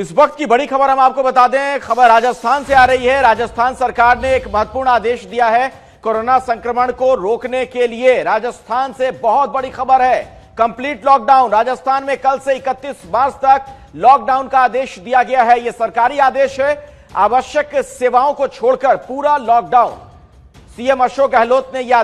इस वक्त की बड़ी खबर हम आपको बता दें खबर राजस्थान से आ रही है राजस्थान सरकार ने एक महत्वपूर्ण आदेश दिया है कोरोना संक्रमण को रोकने के लिए राजस्थान से बहुत बड़ी खबर है कंप्लीट लॉकडाउन राजस्थान में कल से 31 मार्च तक लॉकडाउन का आदेश दिया गया है यह सरकारी आदेश है आवश्यक सेवाओं को छोड़कर पूरा लॉकडाउन सीएम अशोक गहलोत ने यह